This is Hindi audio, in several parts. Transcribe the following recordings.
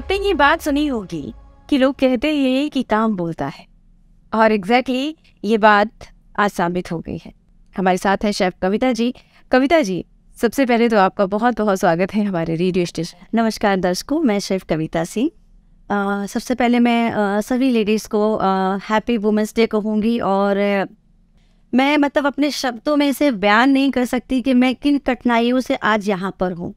आपने ये बात सुनी होगी कि लोग कहते हैं कि काम बोलता है और एग्जैक्टली exactly ये बात आज साबित हो गई है हमारे साथ है शेफ कविता जी कविता जी सबसे पहले तो आपका बहुत बहुत स्वागत है हमारे रेडियो स्टेशन नमस्कार दर्शकों मैं शेफ कविता सिंह सबसे पहले मैं आ, सभी लेडीज़ को हैप्पी वुमेंस डे कहूँगी और मैं मतलब अपने शब्दों में इसे बयान नहीं कर सकती कि मैं किन कठिनाइयों से आज यहाँ पर हूँ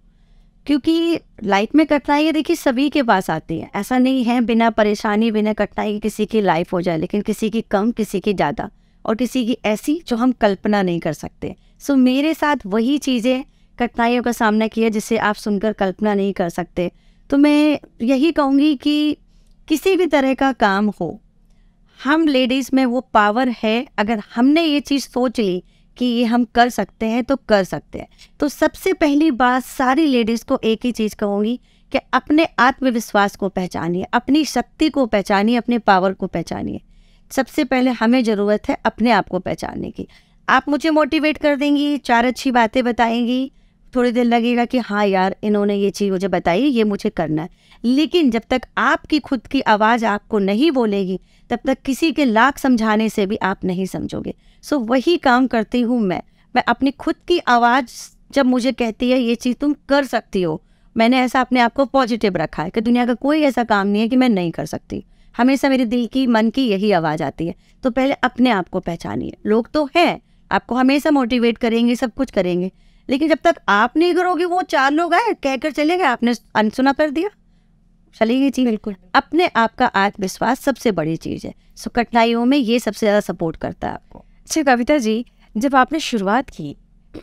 क्योंकि लाइफ में कठिनाइयाँ देखिए सभी के पास आती है ऐसा नहीं है बिना परेशानी बिना कठिनाई किसी की लाइफ हो जाए लेकिन किसी की कम किसी की ज़्यादा और किसी की ऐसी जो हम कल्पना नहीं कर सकते सो मेरे साथ वही चीज़ें कठिनाइयों का सामना किया जिसे आप सुनकर कल्पना नहीं कर सकते तो मैं यही कहूँगी कि किसी भी तरह का काम हो हम लेडीज़ में वो पावर है अगर हमने ये चीज़ सोच ली कि ये हम कर सकते हैं तो कर सकते हैं तो सबसे पहली बात सारी लेडीज़ को एक ही चीज़ कहूँगी कि अपने आत्मविश्वास को पहचानिए अपनी शक्ति को पहचानिए अपने पावर को पहचानिए सबसे पहले हमें ज़रूरत है अपने आप को पहचानने की आप मुझे मोटिवेट कर देंगी चार अच्छी बातें बताएंगी थोड़ी देर लगेगा कि हाँ यार इन्होंने ये चीज़ मुझे बताई ये मुझे करना है लेकिन जब तक आपकी खुद की आवाज़ आपको नहीं बोलेगी तब तक किसी के लाख समझाने से भी आप नहीं समझोगे सो so, वही काम करती हूँ मैं मैं अपनी खुद की आवाज़ जब मुझे कहती है ये चीज़ तुम कर सकती हो मैंने ऐसा अपने आप को पॉजिटिव रखा है कि दुनिया का कोई ऐसा काम नहीं है कि मैं नहीं कर सकती हमेशा मेरे दिल की मन की यही आवाज़ आती है तो पहले अपने आप को पहचानिए लोग तो हैं आपको हमेशा मोटिवेट करेंगे सब कुछ करेंगे लेकिन जब तक आप नहीं करोगे वो चार लोग आए कहकर चले गए आपने अनसुना कर दिया चली गई चीज बिल्कुल अपने आप का आत्मविश्वास सबसे बड़ी चीज़ है सो कठिनाइयों में ये सबसे ज़्यादा सपोर्ट करता है आपको अच्छा कविता जी जब आपने शुरुआत की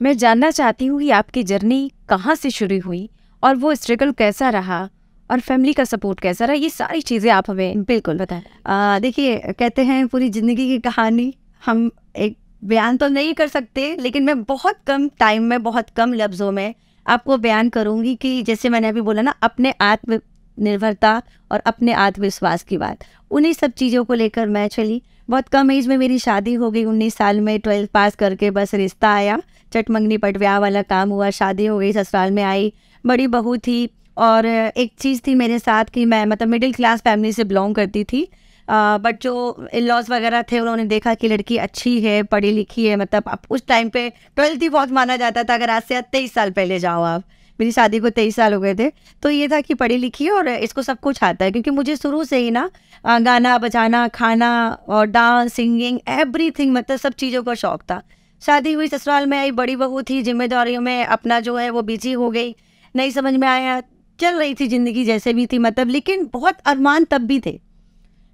मैं जानना चाहती हूँ कि आपकी जर्नी कहाँ से शुरू हुई और वो स्ट्रगल कैसा रहा और फैमिली का सपोर्ट कैसा रहा ये सारी चीज़ें आप हमें बिल्कुल बताएं देखिए कहते हैं पूरी ज़िंदगी की कहानी हम एक बयान तो नहीं कर सकते लेकिन मैं बहुत कम टाइम में बहुत कम लफ्ज़ों में आपको बयान करूँगी कि जैसे मैंने अभी बोला ना अपने आत्म निर्भरता और अपने आत्मविश्वास की बात उन्हीं सब चीज़ों को लेकर मैं चली बहुत कम एज में मेरी शादी हो गई उन्नीस साल में ट्वेल्थ पास करके बस रिश्ता आया चटमंगनी पटव्याह वाला काम हुआ शादी हो गई ससुराल में आई बड़ी बहू थी और एक चीज़ थी मेरे साथ कि मैं मतलब मिडिल क्लास फैमिली से बिलोंग करती थी बट जो इन लॉज वगैरह थे उन्होंने देखा कि लड़की अच्छी है पढ़ी लिखी है मतलब आप उस टाइम पे ट्वेल्थ ही बहुत माना जाता था अगर आज से तेईस साल पहले जाओ आप मेरी शादी को तेईस साल हो गए थे तो ये था कि पढ़ी लिखी और इसको सब कुछ आता है क्योंकि मुझे शुरू से ही ना गाना बजाना खाना और डांस सिंगिंग एवरीथिंग मतलब सब चीज़ों का शौक था शादी हुई ससुराल में आई बड़ी बहू थी जिम्मेदारियों में अपना जो है वो बिजी हो गई नहीं समझ में आया चल रही थी ज़िंदगी जैसे भी थी मतलब लेकिन बहुत अरमान तब भी थे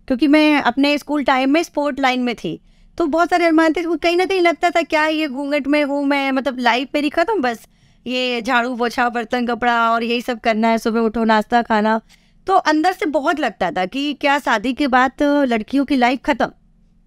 क्योंकि मैं अपने स्कूल टाइम में स्पोर्ट लाइन में थी तो बहुत सारे अरमान थे कहीं ना कहीं लगता था क्या ये घूंघट में हूँ मैं मतलब लाइफ मेरी ख़त्म बस ये झाड़ू पोछा बर्तन कपड़ा और यही सब करना है सुबह उठो नाश्ता खाना तो अंदर से बहुत लगता था कि क्या शादी के बाद लड़कियों की लाइफ ख़त्म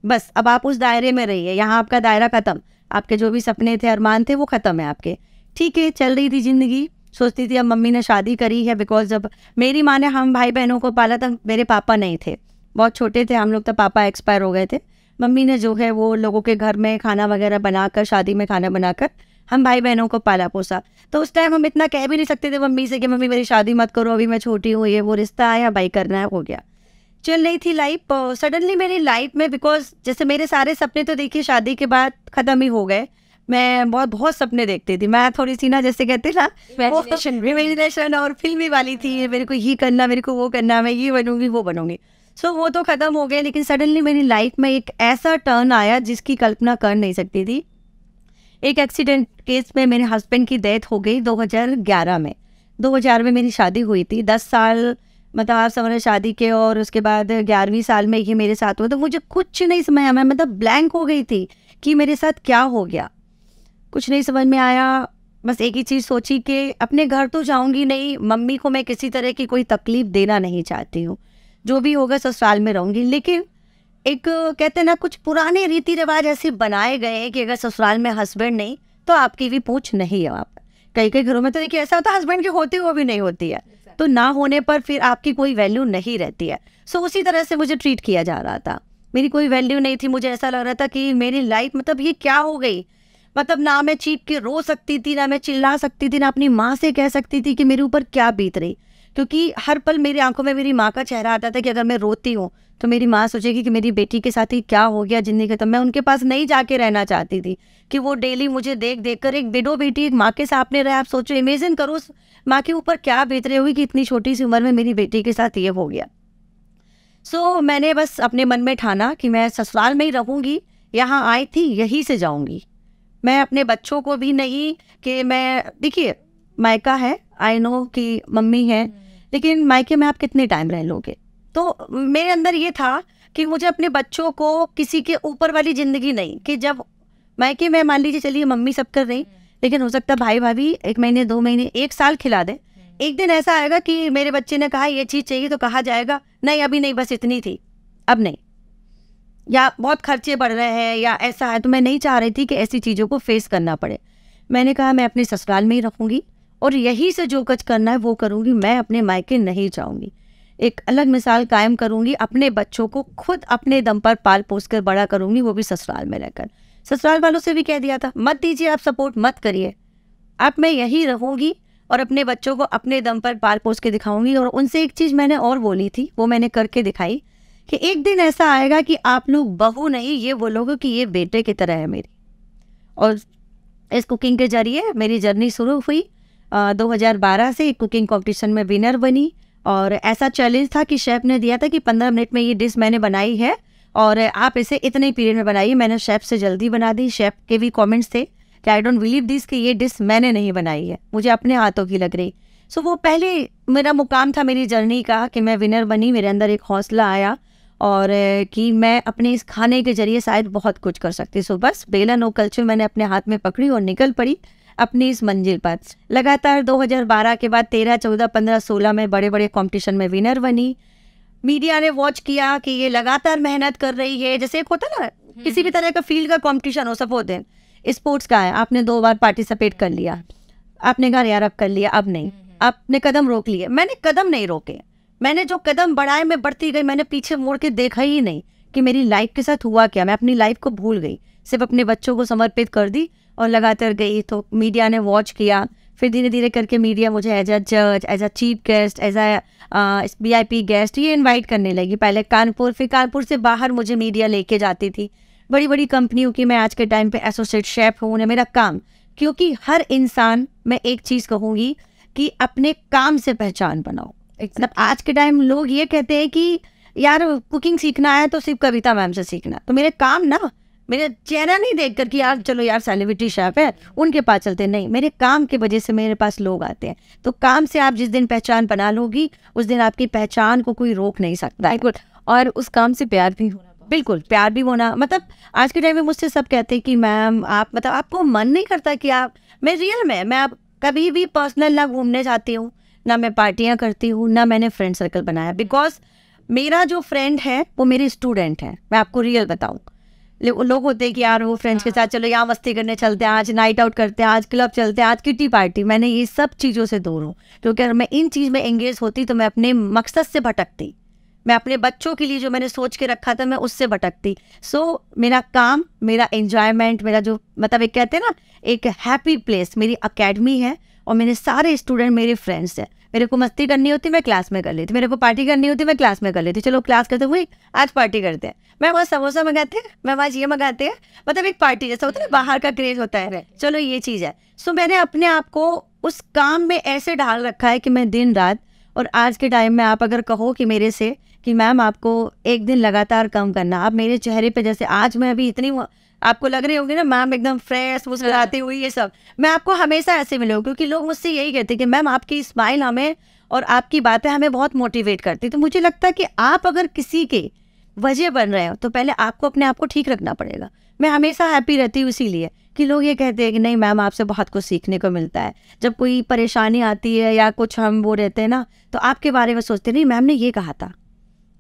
बस अब आप उस दायरे में रहिए यहाँ आपका दायरा ख़त्म आपके जो भी सपने थे अरमान थे वो ख़त्म है आपके ठीक है चल रही थी ज़िंदगी सोचती थी अब मम्मी ने शादी करी है बिकॉज जब मेरी माँ ने हम भाई बहनों को पाला था मेरे पापा नहीं थे बहुत छोटे थे हम लोग तो पापा एक्सपायर हो गए थे मम्मी ने जो है वो लोगों के घर में खाना वगैरह बनाकर शादी में खाना बनाकर हम भाई बहनों को पाला पोसा तो उस टाइम हम इतना कह भी नहीं सकते थे मम्मी से कि मम्मी मेरी शादी मत करो अभी मैं छोटी हूँ ये वो रिश्ता आया भाई करना है हो गया चल रही थी लाइफ सडनली मेरी लाइफ में बिकॉज जैसे मेरे सारे सपने तो देखिए शादी के बाद ख़त्म ही हो गए मैं बहुत बहुत सपने देखती थी मैं थोड़ी सी ना जैसे कहते ना इमेजिनेशन और फिल्मी वाली थी मेरे को ये करना मेरे को वो करना मैं ये बनूंगी वो बनूंगी सो so, वो तो ख़त्म हो गए लेकिन सडनली मेरी लाइफ में एक ऐसा टर्न आया जिसकी कल्पना कर नहीं सकती थी एक एक्सीडेंट केस में मेरे हस्बैंड की डेथ हो गई 2011 में 2000 में मेरी शादी हुई थी 10 साल मतलब आप समझ शादी के और उसके बाद ग्यारहवीं साल में ये मेरे साथ हुआ तो मुझे कुछ नहीं समझ आया मैं मतलब ब्लैंक हो गई थी कि मेरे साथ क्या हो गया कुछ नहीं समझ में आया बस एक ही चीज़ सोची कि अपने घर तो जाऊंगी नहीं मम्मी को मैं किसी तरह की कोई तकलीफ़ देना नहीं चाहती हूँ जो भी होगा ससुराल में रहूँगी लेकिन एक कहते हैं ना कुछ पुराने रीति रिवाज ऐसे बनाए गए हैं कि अगर ससुराल में हस्बैंड नहीं तो आपकी भी पूछ नहीं है वहाँ पर कई कई घरों में तो देखिए ऐसा होता है हस्बैंड की होती वो भी नहीं होती है तो ना होने पर फिर आपकी कोई वैल्यू नहीं रहती है सो so, उसी तरह से मुझे ट्रीट किया जा रहा था मेरी कोई वैल्यू नहीं थी मुझे ऐसा लग रहा था कि मेरी लाइफ मतलब ये क्या हो गई मतलब ना मैं चीख के रो सकती थी ना मैं चिल्ला सकती थी ना अपनी माँ से कह सकती थी कि मेरे ऊपर क्या बीत रही क्योंकि हर पल मेरी आंखों में मेरी माँ का चेहरा आता था कि अगर मैं रोती हूँ तो मेरी माँ सोचेगी कि मेरी बेटी के साथ ही क्या हो गया जिंदगी खत्म मैं उनके पास नहीं जाके रहना चाहती थी कि वो डेली मुझे देख देख कर एक बिडो बेटी एक माँ के सामने रहे आप सोचो इमेजिन करो उस माँ के ऊपर क्या बीत रही होगी कि इतनी छोटी सी उम्र में मेरी बेटी के साथ ये हो गया सो so, मैंने बस अपने मन में ठाना कि मैं ससुराल में ही रहूँगी यहाँ आई थी यहीं से जाऊँगी मैं अपने बच्चों को भी नहीं कि मैं देखिए मायका है आई नो कि मम्मी है हम्म। लेकिन मायके में आप कितने टाइम रह लोगे तो मेरे अंदर ये था कि मुझे अपने बच्चों को किसी के ऊपर वाली ज़िंदगी नहीं कि जब मायके मैं मान लीजिए चलिए मम्मी सब कर रही लेकिन हो सकता है भाई भाभी एक महीने दो महीने एक साल खिला दे हम्म। एक दिन ऐसा आएगा कि मेरे बच्चे ने कहा ये चीज़ चाहिए तो कहा जाएगा नहीं अभी नहीं बस इतनी थी अब नहीं या बहुत खर्चे बढ़ रहे हैं या ऐसा है तो मैं नहीं चाह रही थी कि ऐसी चीज़ों को फेस करना पड़े मैंने कहा मैं अपने ससुराल में ही रखूँगी और यहीं से जो कुछ करना है वो करूँगी मैं अपने मायके नहीं जाऊँगी एक अलग मिसाल कायम करूँगी अपने बच्चों को खुद अपने दम पर पाल पोस कर बड़ा करूँगी वो भी ससुराल में रहकर ससुराल वालों से भी कह दिया था मत दीजिए आप सपोर्ट मत करिए अब मैं यही रहूँगी और अपने बच्चों को अपने दम पर पाल पोस के दिखाऊंगी और उनसे एक चीज़ मैंने और बोली थी वो मैंने करके दिखाई कि एक दिन ऐसा आएगा कि आप लोग बहू नहीं ये बोलोगे कि ये बेटे की तरह है मेरी और इस कुकिंग के जरिए मेरी जर्नी शुरू हुई दो से एक कुकिंग कॉम्पिटिशन में विनर बनी और ऐसा चैलेंज था कि शेफ़ ने दिया था कि पंद्रह मिनट में ये डिश मैंने बनाई है और आप इसे इतने पीरियड में बनाइए मैंने शेफ़ से जल्दी बना दी शेफ़ के भी कमेंट्स थे कि आई डोंट बिलीव दिस कि ये डिश मैंने नहीं बनाई है मुझे अपने हाथों की लग रही सो so, वो पहले मेरा मुकाम था मेरी जर्नी का कि मैं विनर बनी मेरे अंदर एक हौसला आया और कि मैं अपने इस खाने के ज़रिए शायद बहुत कुछ कर सकती सो so, बस बेलन और कल्चर मैंने अपने हाथ में पकड़ी और निकल पड़ी अपनी इस मंजिल पर लगातार 2012 के बाद 13, 14, 15, 16 में बड़े बड़े कंपटीशन में विनर बनी मीडिया ने वॉच किया कि ये लगातार मेहनत कर रही है जैसे एक होता ना हम्म। किसी भी तरह का फील्ड का कॉम्पिटिशन हो होते हैं स्पोर्ट्स का है आपने दो बार पार्टिसिपेट कर लिया आपने घर यार अब कर लिया अब नहीं हम्म। आपने कदम रोक लिए मैंने कदम नहीं रोके मैंने जो कदम बढ़ाए मैं बढ़ती गई मैंने पीछे मोड़ के देखा ही नहीं कि मेरी लाइफ के साथ हुआ क्या मैं अपनी लाइफ को भूल गई सिर्फ अपने बच्चों को समर्पित कर दी और लगातार गई तो मीडिया ने वॉच किया फिर धीरे धीरे करके मीडिया मुझे एज अ जज as a chief guest as a V I P guest ये इन्वाइट करने लगी पहले कानपुर फिर कानपुर से बाहर मुझे मीडिया लेके जाती थी बड़ी बड़ी कंपनियों की मैं आज के टाइम पे एसोसिएट शेफ हूँ उन्हें मेरा काम क्योंकि हर इंसान मैं एक चीज़ कहूँगी कि अपने काम से पहचान बनाओ मतलब आज के टाइम लोग ये कहते हैं कि यार कुकिंग सीखना है तो सिर्फ कविता मैम से सीखना तो मेरे काम ना मेरे चेहरा नहीं देख कर कि यार चलो यार सेलिब्रिटी शेफ है उनके पास चलते नहीं मेरे काम की वजह से मेरे पास लोग आते हैं तो काम से आप जिस दिन पहचान बना लोगी उस दिन आपकी पहचान को कोई रोक नहीं सकता बिल्कुल और उस काम से प्यार भी होना बिल्कुल प्यार भी होना मतलब आज के टाइम में मुझसे सब कहते हैं कि मैम आप मतलब आपको मन नहीं करता कि आप मैं रियल में मैं आप कभी भी पर्सनल ना घूमने जाती हूँ ना मैं पार्टियाँ करती हूँ ना मैंने फ्रेंड सर्कल बनाया बिकॉज मेरा जो फ्रेंड है वो मेरे स्टूडेंट है मैं आपको रियल बताऊँ लोग होते हैं कि यार वो फ्रेंड्स के साथ हाँ। चलो यहाँ मस्ती करने चलते हैं आज नाइट आउट करते हैं आज क्लब चलते हैं आज किटी पार्टी मैंने ये सब चीज़ों से दूर हूँ क्योंकि अगर मैं इन चीज़ में एंगेज होती तो मैं अपने मकसद से भटकती मैं अपने बच्चों के लिए जो मैंने सोच के रखा था मैं उससे भटकती सो so, मेरा काम मेरा एन्जॉयमेंट मेरा जो मतलब एक कहते हैं ना एक हैप्पी प्लेस मेरी अकेडमी है और मेरे सारे स्टूडेंट मेरे फ्रेंड्स हैं मेरे को मस्ती करनी होती मैं क्लास में कर लेती मेरे को पार्टी करनी होती मैं क्लास में कर लेती चलो क्लास करते हुए आज पार्टी करते हैं मैं वहाँ समोसा मंगाते हैं मैं वहाँ ये मंगाते हैं मतलब एक पार्टी जैसा होता है बाहर का क्रेज होता है चलो ये चीज़ है सो मैंने अपने आप को उस काम में ऐसे ढाल रखा है कि मैं दिन रात और आज के टाइम में आप अगर कहो कि मेरे से कि मैम आपको एक दिन लगातार कम करना आप मेरे चेहरे पर जैसे आज मैं अभी इतनी आपको लग रहे होंगे ना मैम एकदम फ्रेश मुस्कुराती हाँ। हुई ये सब मैं आपको हमेशा ऐसे मिलूँ क्योंकि लोग मुझसे यही कहते हैं कि मैम आपकी स्माइल हमें और आपकी बातें हमें बहुत मोटिवेट करती तो मुझे लगता है कि आप अगर किसी के वजह बन रहे हो तो पहले आपको अपने आप को ठीक रखना पड़ेगा मैं हमेशा हैप्पी रहती हूँ इसीलिए कि लोग ये कहते हैं कि नहीं मैम आपसे बहुत कुछ सीखने को मिलता है जब कोई परेशानी आती है या कुछ हम वो रहते हैं ना तो आपके बारे में सोचते नहीं मैम ने ये कहा था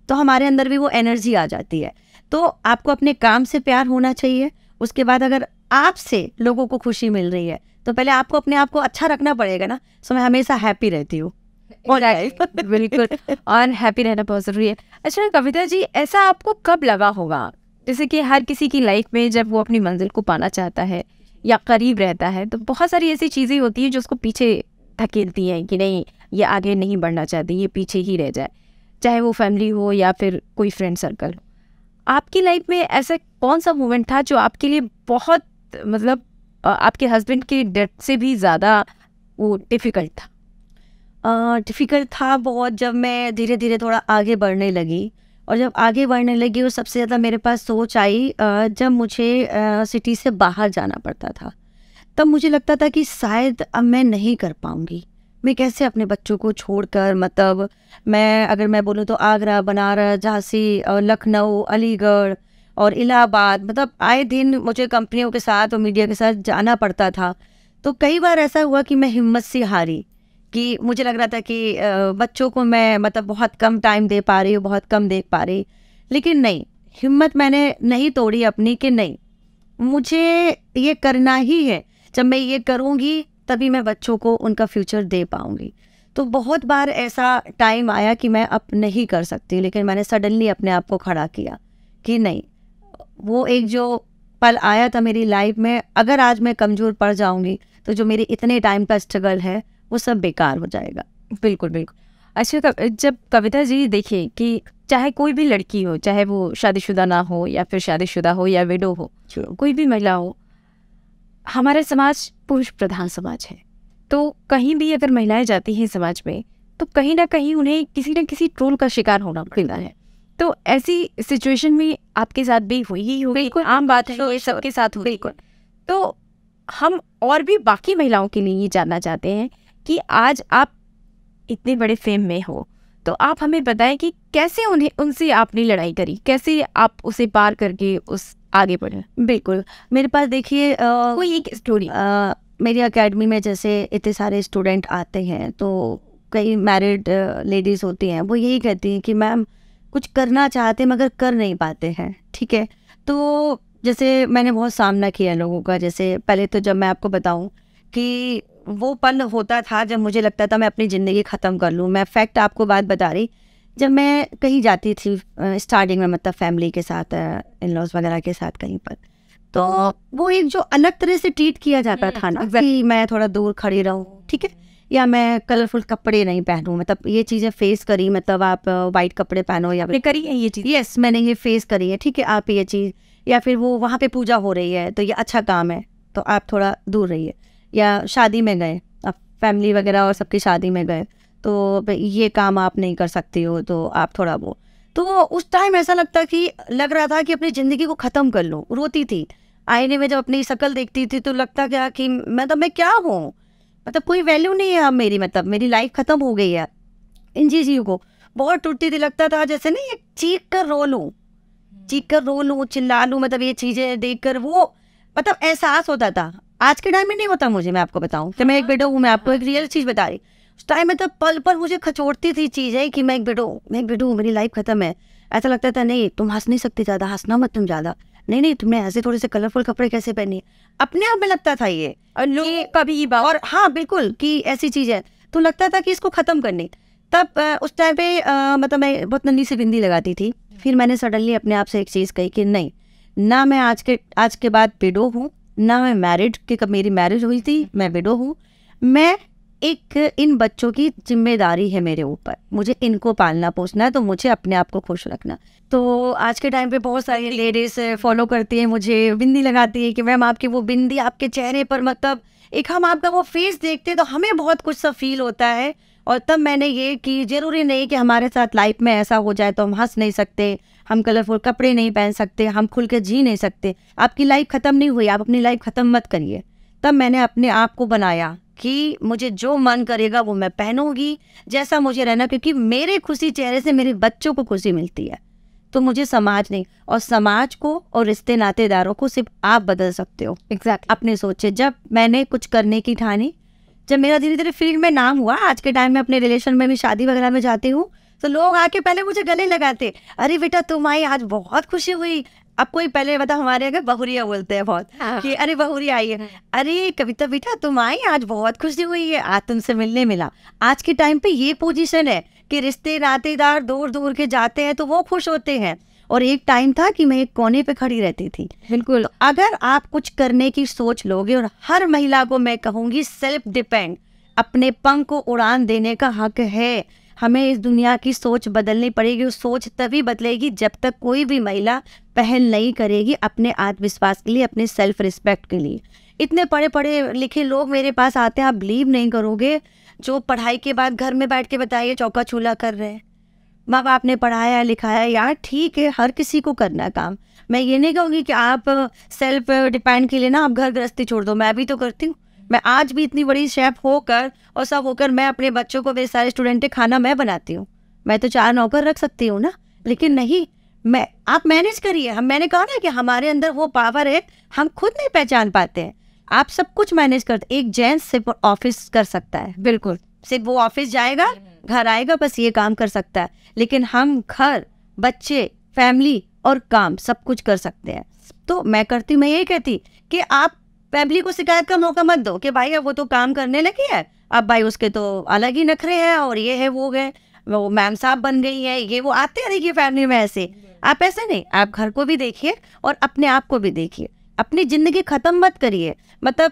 तो हमारे अंदर भी वो एनर्जी आ जाती है तो आपको अपने काम से प्यार होना चाहिए उसके बाद अगर आपसे लोगों को खुशी मिल रही है तो पहले आपको अपने आप को अच्छा रखना पड़ेगा ना सो मैं हमेशा हैप्पी रहती हूँ बिल्कुल और हैप्पी रहना बहुत ज़रूरी है अच्छा कविता जी ऐसा आपको कब लगा होगा जैसे कि हर किसी की लाइफ में जब वो अपनी मंजिल को पाना चाहता है या करीब रहता है तो बहुत सारी ऐसी चीज़ें होती हैं जो उसको पीछे धकेलती हैं कि नहीं ये आगे नहीं बढ़ना चाहती ये पीछे ही रह जाए चाहे वो फैमिली हो या फिर कोई फ्रेंड सर्कल हो आपकी लाइफ में ऐसा कौन सा मोमेंट था जो आपके लिए बहुत मतलब आपके हस्बैंड की डेथ से भी ज़्यादा वो डिफ़िकल्ट था डिफ़िकल्ट था बहुत जब मैं धीरे धीरे थोड़ा आगे बढ़ने लगी और जब आगे बढ़ने लगी वो सबसे ज़्यादा मेरे पास सोच आई जब मुझे सिटी से बाहर जाना पड़ता था तब मुझे लगता था कि शायद अब मैं नहीं कर पाऊँगी मैं कैसे अपने बच्चों को छोड़कर मतलब मैं अगर मैं बोलूँ तो आगरा बनारस झांसी और लखनऊ अलीगढ़ और इलाहाबाद मतलब आए दिन मुझे कंपनियों के साथ और मीडिया के साथ जाना पड़ता था तो कई बार ऐसा हुआ कि मैं हिम्मत से हारी कि मुझे लग रहा था कि बच्चों को मैं मतलब बहुत कम टाइम दे पा रही हूँ बहुत कम देख पा रही लेकिन नहीं हिम्मत मैंने नहीं तोड़ी अपनी कि नहीं मुझे ये करना ही है जब मैं ये करूँगी तभी मैं बच्चों को उनका फ्यूचर दे पाऊँगी तो बहुत बार ऐसा टाइम आया कि मैं अब नहीं कर सकती लेकिन मैंने सडनली अपने आप को खड़ा किया कि नहीं वो एक जो पल आया था मेरी लाइफ में अगर आज मैं कमज़ोर पड़ जाऊंगी तो जो मेरे इतने टाइम का स्ट्रगल है वो सब बेकार हो जाएगा बिल्कुल बिल्कुल अच्छा जब कविता जी देखिए कि चाहे कोई भी लड़की हो चाहे वो शादीशुदा ना हो या फिर शादीशुदा हो या विडो हो कोई भी महिला हो हमारा समाज पुरुष प्रधान समाज है तो कहीं भी अगर महिलाएं जाती हैं समाज में तो कहीं ना कहीं उन्हें किसी न किसी ट्रोल का शिकार होना पड़ता है तो ऐसी सिचुएशन में आपके साथ भी हुई ही हो गई आम बात है तो ये सबके साथ हुई तो हम और भी बाकी महिलाओं के लिए ये जानना चाहते हैं कि आज आप इतने बड़े फेम में हो तो आप हमें बताएं कि कैसे उन्हें उनसे आपने लड़ाई करी कैसे आप उसे पार करके उस आगे बढ़े बिल्कुल मेरे पास देखिए कोई एक स्टोरी मेरी अकेडमी में जैसे इतने सारे स्टूडेंट आते हैं तो कई मैरिड लेडीज़ होती हैं वो यही कहती हैं कि मैम कुछ करना चाहते मगर कर नहीं पाते हैं ठीक है तो जैसे मैंने बहुत सामना किया लोगों का जैसे पहले तो जब मैं आपको बताऊं कि वो पल होता था जब मुझे लगता था मैं अपनी ज़िंदगी ख़त्म कर लूँ मैं फैक्ट आपको बात बता रही जब मैं कहीं जाती थी स्टार्टिंग में मतलब फैमिली के साथ इन लॉज वगैरह के साथ कहीं पर तो, तो वो एक जो अलग तरह से ट्रीट किया जाता हम्म, था ना कि मैं थोड़ा दूर खड़ी रहूँ ठीक है या मैं कलरफुल कपड़े नहीं पहनूँ मतलब ये चीज़ें फेस करी मतलब आप वाइट कपड़े पहनो या करी है ये चीज़ यस मैंने ये फेस करी है ठीक है आप ये चीज़ या फिर वो वहाँ पे पूजा हो रही है तो ये अच्छा काम है तो आप थोड़ा दूर रहिए या शादी में गए आप फैमिली वगैरह और सबकी शादी में गए तो ये काम आप नहीं कर सकते हो तो आप थोड़ा वो तो उस टाइम ऐसा लगता कि लग रहा था कि अपनी ज़िंदगी को ख़त्म कर लूँ रोती थी आईने में जब अपनी शक्ल देखती थी तो लगता क्या कि मतलब मैं क्या हूँ मतलब कोई वैल्यू नहीं है अब मेरी मतलब मेरी लाइफ ख़त्म हो गई है इन चीज़ों को बहुत टूटती थी लगता था जैसे ना एक चीख कर रो लूँ चीख कर रो लूँ चिल्ला लूँ मतलब ये चीज़ें देख कर वो मतलब एहसास होता था आज के टाइम में नहीं होता मुझे मैं आपको बताऊँ कि तो मैं एक बेटा हाँ, हूँ मैं आपको हाँ। एक रियल चीज़ बता रही उस टाइम में तो पल पल मुझे खचोड़ती थी चीज़ें कि मैं एक बेटो मैं एक बेटो मेरी लाइफ ख़त्म है ऐसा लगता था नहीं तुम हंस नहीं सकते ज़्यादा हंसना मत तुम ज़्यादा नहीं नहीं तुमने ऐसे थोड़े से कलरफुल कपड़े कैसे पहने अपने आप में लगता था ये और लोग कभी और हाँ बिल्कुल कि ऐसी चीज़ है तो लगता था कि इसको ख़त्म करने तब उस टाइम पे मतलब मैं बहुत नन्ही सी बिंदी लगाती थी फिर मैंने सडनली अपने आप से एक चीज़ कही कि नहीं ना मैं आज के आज के बाद बेडो हूँ ना मैं मैरिड कि कब मेरी मैरिज हुई थी मैं बेडो हूँ मैं एक इन बच्चों की जिम्मेदारी है मेरे ऊपर मुझे इनको पालना पोसना है तो मुझे अपने आप को खुश रखना तो आज के टाइम पे बहुत सारी लेडीज फॉलो करती हैं मुझे बिंदी लगाती है कि मैम आपकी वो बिंदी आपके चेहरे पर मतलब एक हम आपका वो फेस देखते हैं तो हमें बहुत कुछ सा फील होता है और तब मैंने ये कि ज़रूरी नहीं कि हमारे साथ लाइफ में ऐसा हो जाए तो हम हंस नहीं सकते हम कलरफुल कपड़े नहीं पहन सकते हम खुल के जी नहीं सकते आपकी लाइफ ख़त्म नहीं हुई आप अपनी लाइफ ख़त्म मत करिए तब मैंने अपने आप को बनाया कि मुझे जो मन करेगा वो मैं पहनूंगी जैसा मुझे रहना क्योंकि मेरे खुशी चेहरे से मेरे बच्चों को खुशी मिलती है तो मुझे समाज नहीं और समाज को और रिश्ते नातेदारों को सिर्फ आप बदल सकते हो एग्जैक्ट exactly. अपने सोचे जब मैंने कुछ करने की ठानी जब मेरा धीरे धीरे फील्ड में नाम हुआ आज के टाइम में अपने रिलेशन में भी शादी वगैरह में जाती हूँ तो लोग आके पहले मुझे गले लगाते अरे बेटा तुम आई आज बहुत खुशी हुई अब कोई पहले बता हमारे अगर बहुरिया बोलते हैं बहुत हाँ। कि हाँ। अरे बहुरिया आई है हाँ। अरे कविता बेटा तुम आई आज बहुत खुशी हुई है आज तुमसे मिलने मिला आज के टाइम पे ये पोजीशन है कि रिश्ते नातेदार दूर दूर के जाते हैं तो वो खुश होते हैं और एक टाइम था कि मैं एक कोने पे खड़ी रहती थी बिल्कुल तो अगर आप कुछ करने की सोच लोगे और हर महिला को मैं कहूंगी सेल्फ डिपेंड अपने पंख को उड़ान देने का हक है हमें इस दुनिया की सोच बदलनी पड़ेगी उस सोच तभी बदलेगी जब तक कोई भी महिला पहल नहीं करेगी अपने आत्मविश्वास के लिए अपने सेल्फ रिस्पेक्ट के लिए इतने पढ़े पढ़े लिखे लोग मेरे पास आते हैं आप बिलीव नहीं करोगे जो पढ़ाई के बाद घर में बैठ के बताइए चौका छूला कर रहे हैं माँ बाप ने पढ़ाया लिखाया यार ठीक है हर किसी को करना काम मैं ये नहीं कहूँगी कि आप सेल्फ डिपेंड के लिए ना आप घर गृहस्थी छोड़ दो मैं भी तो करती हूँ मैं आज भी इतनी बड़ी शेफ़ होकर और सब होकर मैं अपने बच्चों को मेरे सारे स्टूडेंट खाना मैं बनाती हूँ मैं तो चार नौकर रख सकती हूँ ना लेकिन नहीं मैं आप मैनेज करिए हम मैंने कहा ना कि हमारे अंदर वो पावर है हम खुद नहीं पहचान पाते हैं आप सब कुछ मैनेज करते एक जेंट्स सिर्फ ऑफिस कर सकता है बिल्कुल सिर्फ वो ऑफिस जाएगा घर आएगा बस ये काम कर सकता है लेकिन हम घर बच्चे फैमिली और काम सब कुछ कर सकते हैं तो मैं करती मैं ये कहती कि आप फैमिली को शिकायत का मौका मत दो कि भाई अब वो तो काम करने लगी है अब भाई उसके तो अलग ही नखरे हैं और ये है वो है वो मैम साहब बन गई है ये वो आते रहेगी देखिए फैमिली में ऐसे आप ऐसे नहीं आप घर को भी देखिए और अपने आप को भी देखिए अपनी ज़िंदगी ख़त्म मत करिए मतलब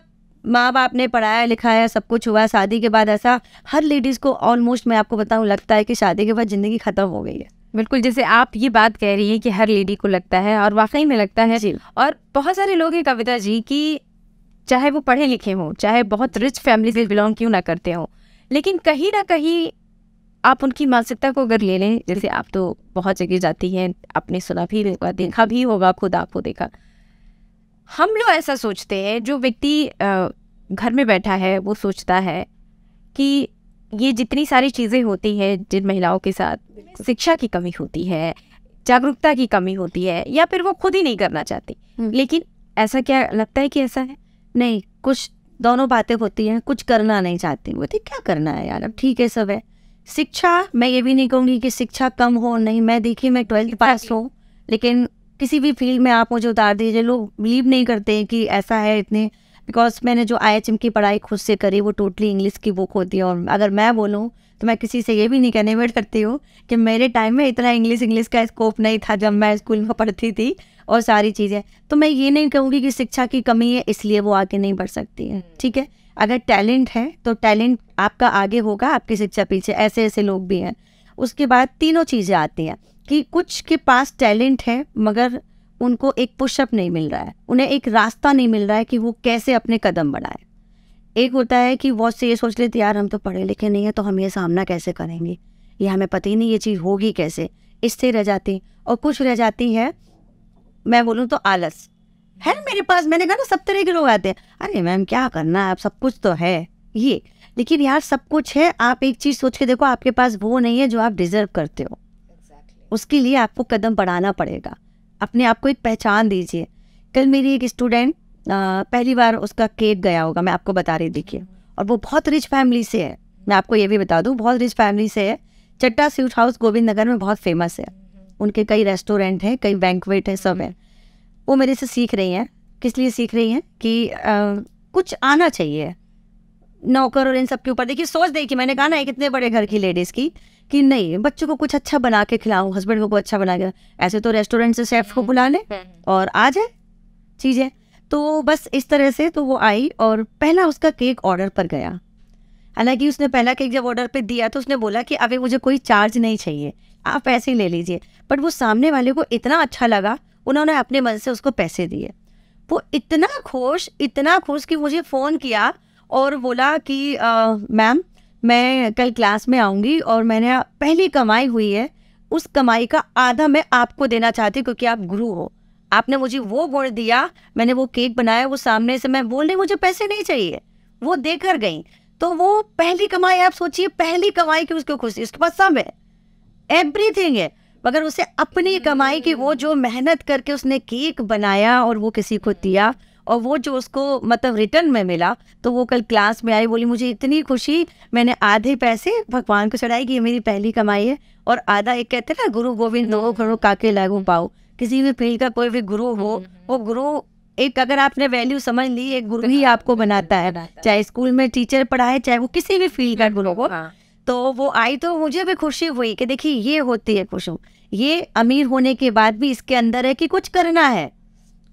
माँ बाप ने पढ़ाया लिखाया सब कुछ हुआ शादी के बाद ऐसा हर लेडीज़ को ऑलमोस्ट मैं आपको बताऊँ लगता है कि शादी के बाद ज़िंदगी ख़त्म हो गई है बिल्कुल जैसे आप ये बात कह रही हैं कि हर लेडी को लगता है और वाकई में लगता है और बहुत सारे लोग हैं कविता जी की चाहे वो पढ़े लिखे हों चाहे बहुत रिच फैमिली से बिलोंग क्यों ना करते हों लेकिन कहीं ना कहीं आप उनकी मानसिकता को अगर ले लें जैसे आप तो बहुत जगह जाती हैं आपने सुना भी होगा देखा भी होगा खुद आपको देखा हम लोग ऐसा सोचते हैं जो व्यक्ति घर में बैठा है वो सोचता है कि ये जितनी सारी चीज़ें होती हैं जिन महिलाओं के साथ शिक्षा की कमी होती है जागरूकता की कमी होती है या फिर वो खुद ही नहीं करना चाहती हम्म। लेकिन ऐसा क्या लगता है कि ऐसा है नहीं कुछ दोनों बातें होती हैं कुछ करना नहीं चाहती थी क्या करना है यार अब ठीक है सब है शिक्षा मैं ये भी नहीं कहूँगी कि शिक्षा कम हो नहीं मैं देखी मैं ट्वेल्थ पास हूँ लेकिन किसी भी फील्ड में आप मुझे उतार दीजिए लोग बिलीव नहीं करते हैं कि ऐसा है इतने बिकॉज मैंने जो आई की पढ़ाई खुद से करी वो टोटली इंग्लिश की बुक होती है और अगर मैं बोलूँ तो मैं किसी से ये भी नहीं कहने वेट करती हूँ कि मेरे टाइम में इतना इंग्लिश इंग्लिश का स्कोप नहीं था जब मैं स्कूल में पढ़ती थी और सारी चीज़ें तो मैं ये नहीं कहूँगी कि शिक्षा की कमी है इसलिए वो आगे नहीं बढ़ सकती है हम्म। ठीक है अगर टैलेंट है तो टैलेंट आपका आगे होगा आपकी शिक्षा पीछे ऐसे ऐसे लोग भी हैं उसके बाद तीनों चीज़ें आती हैं कि कुछ के पास टैलेंट है मगर उनको एक पुशअप नहीं मिल रहा है उन्हें एक रास्ता नहीं मिल रहा है कि वो कैसे अपने कदम बढ़ाए एक होता है कि वो से ये सोच लेते यार हम तो पढ़े लिखे नहीं हैं तो हम ये सामना कैसे करेंगे ये हमें पता ही नहीं ये चीज़ होगी कैसे इससे रह जाती और कुछ रह जाती है मैं बोलूँ तो आलस है मेरे पास मैंने कहा ना सब तरह के लोग आते हैं अरे मैम क्या करना है आप सब कुछ तो है ये लेकिन यार सब कुछ है आप एक चीज़ सोच के देखो आपके पास वो नहीं है जो आप डिज़र्व करते हो exactly. उसके लिए आपको कदम बढ़ाना पड़ेगा अपने आप को एक पहचान दीजिए कल मेरी एक स्टूडेंट पहली बार उसका केक गया होगा मैं आपको बता रही देखिए और वो बहुत रिच फैमिली से है मैं आपको ये भी बता दूँ बहुत रिच फैमिली से है चट्टा स्वीट हाउस गोविंद नगर में बहुत फेमस है उनके कई रेस्टोरेंट हैं कई बैंकवेट हैं सब हैं वो मेरे से सीख रही हैं किस लिए सीख रही हैं कि आ, कुछ आना चाहिए नौकर और इन सब के ऊपर देखिए सोच देखिए मैंने कहा ना एक इतने बड़े घर की लेडीज़ की कि नहीं बच्चों को कुछ अच्छा बना के खिलाऊँ हस्बैंड को कुछ अच्छा बना के ऐसे तो रेस्टोरेंट से शेफ को बुला लें और आ जाए चीज़ें तो बस इस तरह से तो वो आई और पहला उसका केक ऑर्डर पर गया हालांकि उसने पहला केक जब ऑर्डर पे दिया तो उसने बोला कि अभी मुझे कोई चार्ज नहीं चाहिए आप पैसे ले लीजिए बट वो सामने वाले को इतना अच्छा लगा उन्होंने अपने मन से उसको पैसे दिए वो इतना खुश इतना खुश कि मुझे फ़ोन किया और बोला कि मैम मैं कल क्लास में आऊँगी और मैंने पहली कमाई हुई है उस कमाई का आधा मैं आपको देना चाहती क्योंकि आप गुरु हो आपने मुझे वो गुण दिया मैंने वो केक बनाया वो सामने से मैं बोल रही मुझे पैसे नहीं चाहिए वो देकर गई तो वो पहली कमाई आप सोचिए पहली कमाई की उसको खुशी उसके पास सब है एवरीथिंग है मगर उसे अपनी कमाई की वो जो मेहनत करके उसने केक बनाया और वो किसी को दिया और वो जो उसको मतलब रिटर्न में मिला तो वो कल क्लास में आई बोली मुझे इतनी खुशी मैंने आधे पैसे भगवान को चढ़ाई कि ये मेरी पहली कमाई है और आधा एक कहते हैं ना गुरु गोविंद नो गुरु काके लागू पाओ किसी भी फील्ड का कोई भी गुरु हो वो गुरु एक अगर आपने वैल्यू समझ ली एक गुरु ही आपको बनाता है चाहे स्कूल में टीचर पढ़ाए चाहे वो किसी भी फील्ड का हम्म, गुरु हो हाँ। तो वो आई तो मुझे भी खुशी हुई कि देखिए ये होती है खुशबू ये अमीर होने के बाद भी इसके अंदर है कि कुछ करना है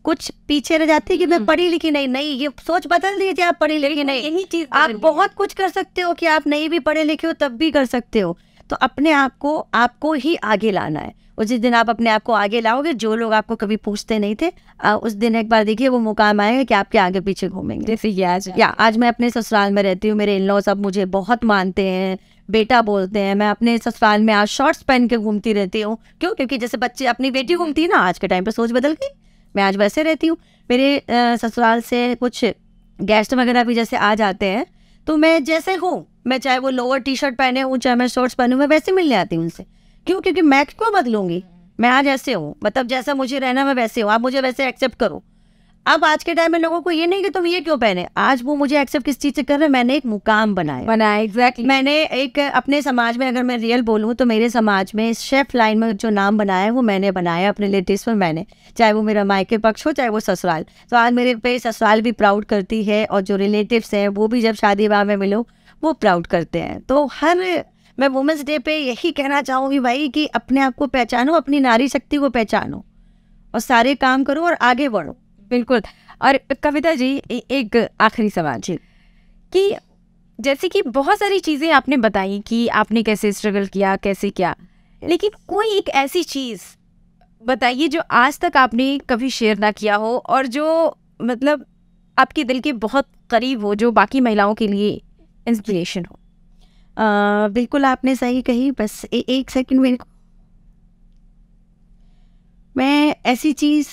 कुछ पीछे रह जाती है कि मैं हम्म। पढ़ी लिखी नहीं नहीं ये सोच बदल दीजिए आप पढ़ी लिखी नहीं यही चीज आप बहुत कुछ कर सकते हो कि आप नहीं भी पढ़े लिखे हो तब भी कर सकते हो तो अपने आप को आपको ही आगे लाना है उस दिन आप अपने आप को आगे लाओगे जो लोग आपको कभी पूछते नहीं थे आ, उस दिन एक बार देखिए वो मुकाम आएगा कि आपके आगे पीछे घूमेंगे जैसे आज या आज मैं अपने ससुराल में रहती हूँ मेरे इन लॉ सब मुझे बहुत मानते हैं बेटा बोलते हैं मैं अपने ससुराल में आज शॉर्ट्स पहन के घूमती रहती हूँ क्यों क्योंकि जैसे बच्चे अपनी बेटी घूमती है ना आज के टाइम पर सोच बदल गई मैं आज वैसे रहती हूँ मेरे ससुराल से कुछ गेस्ट वगैरह भी जैसे आ जाते हैं तो मैं जैसे हूँ मैं चाहे वो लोअर टी शर्ट पहने हूँ चाहे मैं शॉर्ट्स पहनूँ मैं वैसे मिलने आती हूँ उनसे क्यों क्योंकि मैं क्यों बदलूँगी मैं आज ऐसे हूँ मतलब जैसा मुझे रहना मैं वैसे हूँ आप मुझे वैसे एक्सेप्ट करो अब आज के टाइम में लोगों को ये नहीं कि तुम ये क्यों पहने आज वो मुझे एक्सेप्ट किस चीज से कर रहे हैं मैंने एक मुकाम बनाया बनाया एग्जैक्टली exactly. मैंने एक अपने समाज में अगर मैं रियल बोलूँ तो मेरे समाज में शेफ लाइन में जो नाम बनाया है वो मैंने बनाया अपने लेटेस्ट में मैंने चाहे वो मेरा मायके पक्ष हो चाहे वो ससुराल तो आज मेरे पे ससुराल भी प्राउड करती है और जो रिलेटिव्स हैं वो भी जब शादी बाह में मिलो वो प्राउड करते हैं तो हर मैं वुमेंस डे पे यही कहना चाहूँगी भाई कि अपने आप को पहचानो अपनी नारी शक्ति को पहचानो और सारे काम करो और आगे बढ़ो बिल्कुल और कविता जी एक आखिरी सवाल जी कि जैसे कि बहुत सारी चीज़ें आपने बताई कि आपने कैसे स्ट्रगल किया कैसे क्या लेकिन कोई एक ऐसी चीज़ बताइए जो आज तक आपने कभी शेयर ना किया हो और जो मतलब आपके दिल के बहुत करीब हो जो बाकी महिलाओं के लिए इंस्पिरेशन हो आ, बिल्कुल आपने सही कही बस ए, एक सेकंड को मैं ऐसी चीज़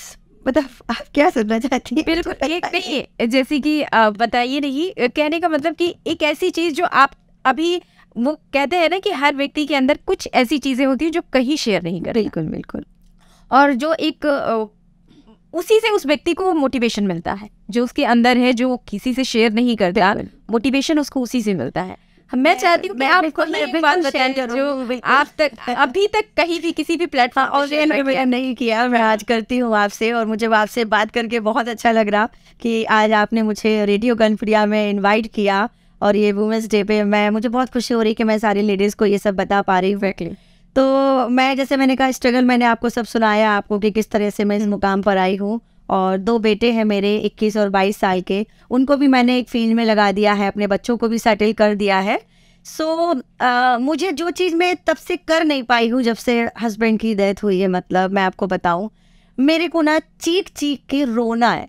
मतलब आप क्या सुनना चाहती हैं बिल्कुल तो एक नहीं जैसे कि बताइए नहीं कहने का मतलब कि एक ऐसी चीज जो आप अभी वो कहते हैं ना कि हर व्यक्ति के अंदर कुछ ऐसी चीजें होती हैं जो कहीं शेयर नहीं कर बिल्कुल बिल्कुल और जो एक उसी से उस व्यक्ति को मोटिवेशन मिलता है जो उसके अंदर है जो किसी से शेयर नहीं करता मोटिवेशन उसको उसी से मिलता है मैं चाहती हूँ मैं आपको ये बात बताएं जो आप तक अभी तक कहीं भी किसी भी प्लेटफॉर्म और हाँ, नहीं किया मैं आज करती हूँ आपसे और मुझे आपसे बात करके बहुत अच्छा लग रहा कि आज आपने मुझे रेडियो गनप्रिया में इनवाइट किया और ये वुमेंस डे पे मैं मुझे बहुत खुशी हो रही है कि मैं सारी लेडीज़ को ये सब बता पा रही हूँ तो मैं जैसे मैंने कहा स्ट्रगल मैंने आपको सब सुनाया आपको कि किस तरह से मैं इस मुकाम पर आई हूँ और दो बेटे हैं मेरे 21 और 22 साल के उनको भी मैंने एक फील्ड में लगा दिया है अपने बच्चों को भी सेटल कर दिया है सो so, uh, मुझे जो चीज़ मैं तब से कर नहीं पाई हूँ जब से हस्बैंड की डेथ हुई है मतलब मैं आपको बताऊँ मेरे को ना चीख चीख के रोना है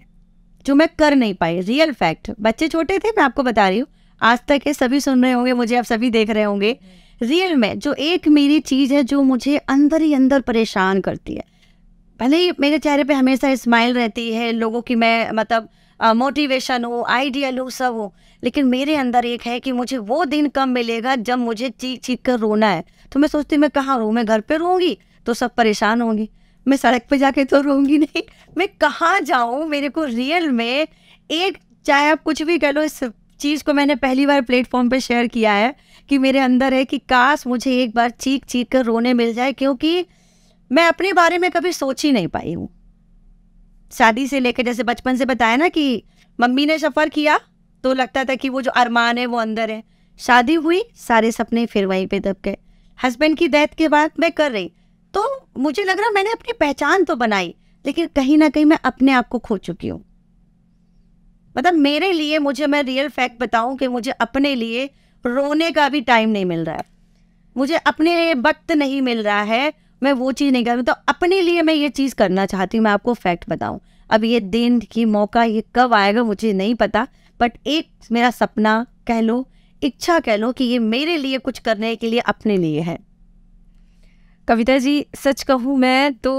जो मैं कर नहीं पाई रियल फैक्ट बच्चे छोटे थे मैं आपको बता रही हूँ आज तक ये सभी सुन रहे होंगे मुझे आप सभी देख रहे होंगे रियल में जो एक मेरी चीज़ है जो मुझे अंदर ही अंदर परेशान करती है पहले ही मेरे चेहरे पे हमेशा स्माइल रहती है लोगों की मैं मतलब मोटिवेशन हो आइडियल हो सब हो लेकिन मेरे अंदर एक है कि मुझे वो दिन कम मिलेगा जब मुझे चीख चीख कर रोना है तो मैं सोचती मैं कहाँ रो मैं घर पर रोऊंगी तो सब परेशान होंगी मैं सड़क पर जाके तो रोऊंगी नहीं मैं कहाँ जाऊँ मेरे को रियल में एक चाहे आप कुछ भी कह लो इस चीज़ को मैंने पहली बार प्लेटफॉर्म पे शेयर किया है कि मेरे अंदर है कि काश मुझे एक बार चीख चीख कर रोने मिल जाए क्योंकि मैं अपने बारे में कभी सोच ही नहीं पाई हूँ शादी से लेकर जैसे बचपन से बताया ना कि मम्मी ने सफ़र किया तो लगता था कि वो जो अरमान है वो अंदर है शादी हुई सारे सपने फिर वहीं पे दब गए हस्बैंड की डेथ के बाद मैं कर रही तो मुझे लग रहा मैंने अपनी पहचान तो बनाई लेकिन कहीं ना कहीं मैं अपने आप को खो चुकी हूँ मतलब मेरे लिए मुझे मैं रियल फैक्ट बताऊं कि मुझे अपने लिए रोने का भी टाइम नहीं मिल रहा है मुझे अपने वक्त नहीं मिल रहा है मैं वो चीज़ नहीं कर तो अपने लिए मैं ये चीज़ करना चाहती हूँ मैं आपको फैक्ट बताऊँ अब ये दिन की मौका ये कब आएगा मुझे नहीं पता बट एक मेरा सपना कह लो इच्छा कह लो कि ये मेरे लिए कुछ करने के लिए अपने लिए है कविता जी सच कहूँ मैं तो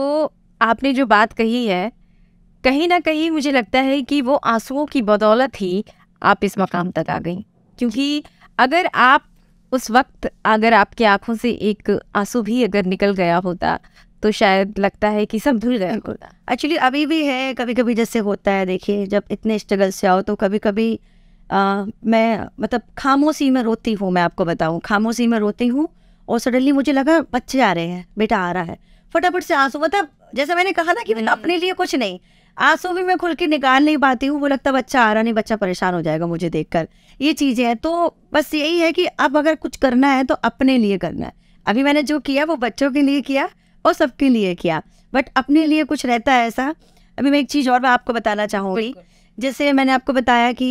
आपने जो बात कही है कहीं ना कहीं मुझे लगता है कि वो आंसुओं की बदौलत ही आप इस मकाम तक आ गई क्योंकि अगर आप उस वक्त अगर आपकी आंखों से एक आंसू भी अगर निकल गया होता तो शायद लगता है कि सब धुल गया होता एक्चुअली अभी भी है कभी कभी जैसे होता है देखिए जब इतने स्ट्रगल से आओ तो कभी कभी आ, मैं मतलब खामोशी में रोती हूँ मैं आपको बताऊँ खामोशी में रोती हूँ और सडनली मुझे लगा बच्चे आ रहे हैं बेटा आ रहा है फटाफट से आंसू मतलब जैसे मैंने कहा ना कि हाँ। अपने लिए कुछ नहीं आंसू भी मैं खुल के निकाल नहीं पाती हूँ वो लगता बच्चा आ रहा नहीं बच्चा परेशान हो जाएगा मुझे कर ये चीज़ें हैं तो बस यही है कि अब अगर कुछ करना है तो अपने लिए करना है अभी मैंने जो किया वो बच्चों के लिए किया और सबके लिए किया बट अपने लिए कुछ रहता है ऐसा अभी मैं एक चीज़ और मैं आपको बताना चाहूँगी जैसे मैंने आपको बताया कि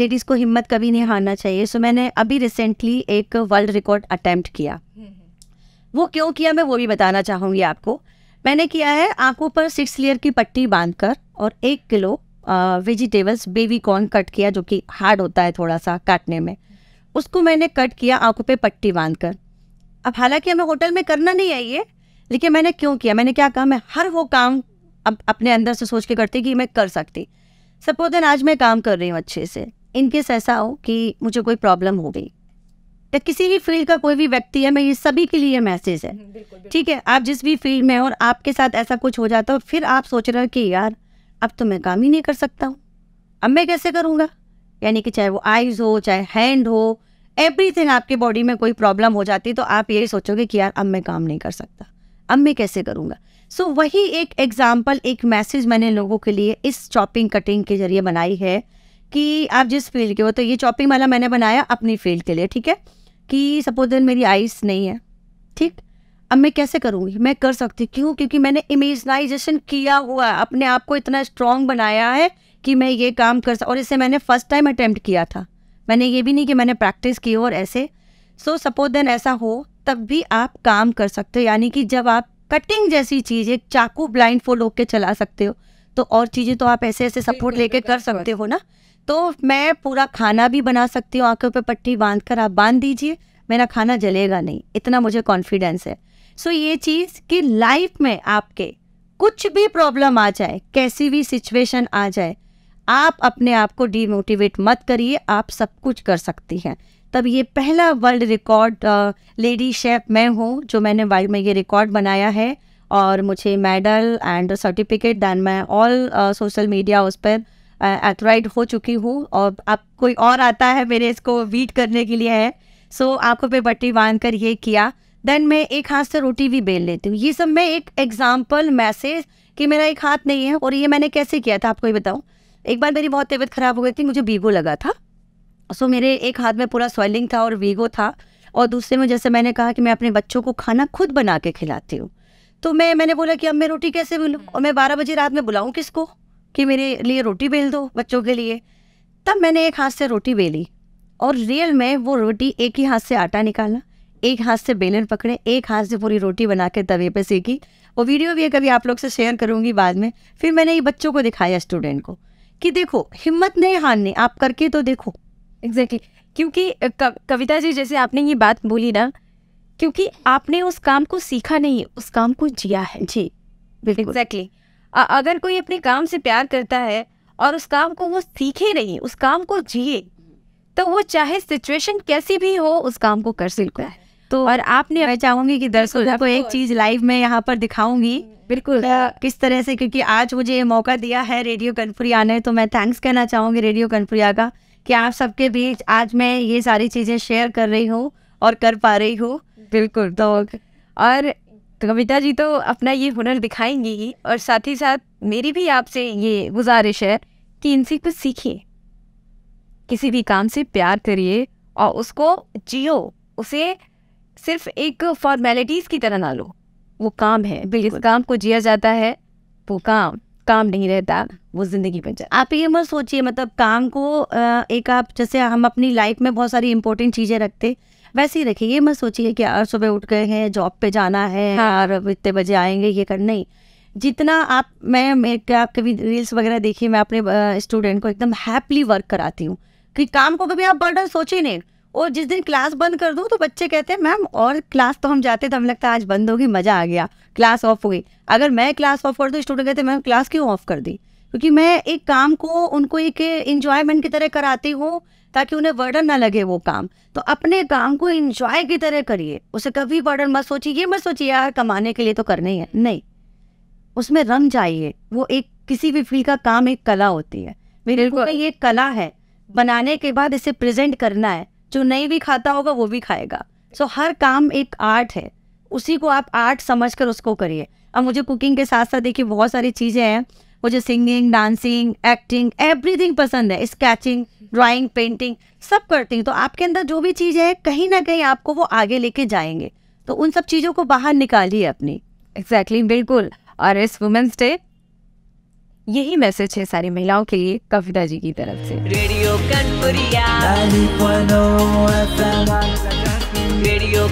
लेडीज़ को हिम्मत कभी नहीं हारना चाहिए सो मैंने अभी रिसेंटली एक वर्ल्ड रिकॉर्ड अटैम्प्ट किया हम्म, हम्म। वो क्यों किया मैं वो भी बताना चाहूँगी आपको मैंने किया है आंखों पर सिक्स लेयर की पट्टी बांधकर और एक kilo vegetables baby corn cut किया जो कि हार्ड होता है थोड़ा सा काटने में उसको मैंने कट किया आंखों पे पट्टी बांध कर अब हालांकि हमें होटल में करना नहीं है ये लेकिन मैंने क्यों किया मैंने क्या कहा मैं हर वो काम अब अपने अंदर से सोच के करती कि मैं कर सकती सपोज दिन आज मैं काम कर रही हूँ अच्छे से इनकेस ऐसा हो कि मुझे कोई प्रॉब्लम हो गई या तो किसी भी फील्ड का कोई भी व्यक्ति है मैं ये सभी के लिए मैसेज है ठीक है आप जिस भी फील्ड में और आपके साथ ऐसा कुछ हो जाता है फिर आप सोच रहे हो कि यार अब तो मैं काम ही नहीं कर सकता हूँ अब मैं कैसे करूँगा यानी कि चाहे वो आइज़ हो चाहे हैंड हो एवरीथिंग आपके बॉडी में कोई प्रॉब्लम हो जाती तो आप यही सोचोगे कि यार अब मैं काम नहीं कर सकता अब मैं कैसे करूँगा सो so, वही एक एग्ज़ाम्पल एक मैसेज मैंने लोगों के लिए इस चॉपिंग कटिंग के जरिए बनाई है कि आप जिस फील्ड के हो तो ये चॉपिंग वाला मैंने बनाया अपनी फील्ड के लिए ठीक है कि सपोज देन मेरी आइज नहीं है ठीक अब मैं कैसे करूँगी मैं कर सकती क्यों क्योंकि मैंने इमेजनाइजेशन किया हुआ अपने आप को इतना स्ट्रॉन्ग बनाया है कि मैं ये काम कर सक और इसे मैंने फर्स्ट टाइम अटैम्प्ट किया था मैंने ये भी नहीं कि मैंने प्रैक्टिस की और ऐसे सो सपोज देन ऐसा हो तब भी आप काम कर सकते हो यानी कि जब आप कटिंग जैसी चीज़ एक चाकू ब्लाइंड फोल्ड होकर चला सकते हो तो और चीज़ें तो आप ऐसे ऐसे सपोर्ट लेके कर सकते हो ना तो मैं पूरा खाना भी बना सकती हूँ आंखों पे पट्टी बांध कर आप बांध दीजिए मेरा खाना जलेगा नहीं इतना मुझे कॉन्फिडेंस है सो ये चीज़ कि लाइफ में आपके कुछ भी प्रॉब्लम आ जाए कैसी भी सिचुएशन आ जाए आप अपने आप को डीमोटिवेट मत करिए आप सब कुछ कर सकती हैं तब ये पहला वर्ल्ड रिकॉर्ड लेडी शेफ मैं हूँ जो मैंने वर्ल्ड में ये रिकॉर्ड बनाया है और मुझे मेडल एंड सर्टिफिकेट दैन मैं ऑल सोशल मीडिया उस पर एथराइड हो चुकी हूँ और अब कोई और आता है मेरे इसको वीट करने के लिए है सो आपको पे पट्टी बांध कर ये किया देन मैं एक हाथ से रोटी भी बेल लेती हूँ ये सब मैं एक एग्जाम्पल मैसेज कि मेरा एक हाथ नहीं है और ये मैंने कैसे किया था आपको ये बताऊँ एक बार मेरी बहुत तबीयत ख़राब हो गई थी मुझे वीगो लगा था सो so, मेरे एक हाथ में पूरा स्वेलिंग था और वीगो था और दूसरे में जैसे मैंने कहा कि मैं अपने बच्चों को खाना खुद बना के खिलाती हूँ तो मैं मैंने बोला कि अब मैं रोटी कैसे बोलूँ और मैं बारह बजे रात में बुलाऊँ किसको कि मेरे लिए रोटी बेल दो बच्चों के लिए तब मैंने एक हाथ से रोटी बेली और रियल में वो रोटी एक ही हाथ से आटा निकाला एक हाथ से बेलन पकड़े एक हाथ से पूरी रोटी बना के तवे पे सीखी वो वीडियो भी कभी आप लोग से शेयर करूँगी बाद में फिर मैंने ये बच्चों को दिखाया स्टूडेंट को कि देखो हिम्मत नहीं हारने आप करके तो देखो एग्जैक्टली exactly. क्योंकि कविता जी जैसे आपने ये बात बोली ना क्योंकि आपने उस काम को सीखा नहीं उस काम को जिया है जी बिल्कुल एग्जैक्टली exactly. अगर कोई अपने काम से प्यार करता है और उस काम को वो सीखे नहीं उस काम को जिए तो वो चाहे सिचुएशन कैसी भी हो उस काम को कर सकता है तो और आपने मैं चाहूंगी कि दरअसल आपको एक चीज लाइव में यहाँ पर दिखाऊंगी बिल्कुल किस तरह से क्योंकि आज मुझे ये मौका दिया है रेडियो कनपुरिया ने तो मैं थैंक्स कहना चाहूंगी रेडियो कनपुरिया का कि आप सबके बीच आज मैं ये सारी चीजें शेयर कर रही हूँ और कर पा रही हूँ बिल्कुल तो और तो कविता जी तो अपना ये हुनर दिखाएंगी ही और साथ ही साथ मेरी भी आपसे ये गुजारिश है कि इनसे कुछ सीखिए किसी भी काम से प्यार करिए और उसको जियो उसे सिर्फ एक फॉर्मेलिटीज़ की तरह ना लो वो काम है जिस काम को जिया जाता है वो काम काम नहीं रहता वो ज़िंदगी बन जाए आप ये मत सोचिए मतलब काम को एक आप जैसे हम अपनी लाइफ में बहुत सारी इंपॉर्टेंट चीज़ें रखते वैसे ही रखिए ये मत सोचिए कि यार सुबह उठ गए हैं जॉब पे जाना है यार हाँ। इतने बजे आएंगे ये कर नहीं जितना आप मैं, क्या आप कभी रील्स वगैरह देखिए मैं अपने स्टूडेंट को एकदम हैप्पली वर्क कराती हूँ कि काम को कभी आप बर्डन सोचे नहीं और जिस दिन क्लास बंद कर दूँ तो बच्चे कहते हैं मैम और क्लास तो हम जाते तो हमें लगता है आज बंद होगी मज़ा आ गया क्लास ऑफ हो गई अगर मैं क्लास ऑफ कर दूँ स्टूडेंट कहते मैम क्लास क्यों ऑफ कर दी क्योंकि मैं एक काम को उनको एक इंजॉयमेंट की तरह कराती हूँ ताकि उन्हें वर्डन ना लगे वो काम तो अपने काम को इंजॉय की तरह करिए उसे कभी वर्डन मत सोचिए ये मत सोचिए यार कमाने के लिए तो करना ही है नहीं उसमें रम जाइए वो एक किसी भी फील्ड का काम एक कला होती है मेरे को ये कला है बनाने के बाद इसे प्रेजेंट करना है जो नहीं भी खाता होगा वो भी खाएगा सो so, हर काम एक आर्ट है उसी को आप आर्ट समझ कर उसको करिए अब मुझे कुकिंग के साथ साथ देखिए बहुत सारी चीज़ें हैं मुझे सिंगिंग डांसिंग एक्टिंग एवरीथिंग पसंद है स्केचिंग ड्राइंग पेंटिंग सब करती हूँ तो आपके अंदर जो भी चीज़ है कहीं ना कहीं आपको वो आगे लेके जाएंगे तो उन सब चीज़ों को बाहर निकालिए अपनी एग्जैक्टली exactly, बिल्कुल और इस वुमेंस डे यही मैसेज है सारी महिलाओं के लिए कविता जी की तरफ से रेडियो कनपुरिया रेडियो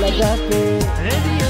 कनपुरिया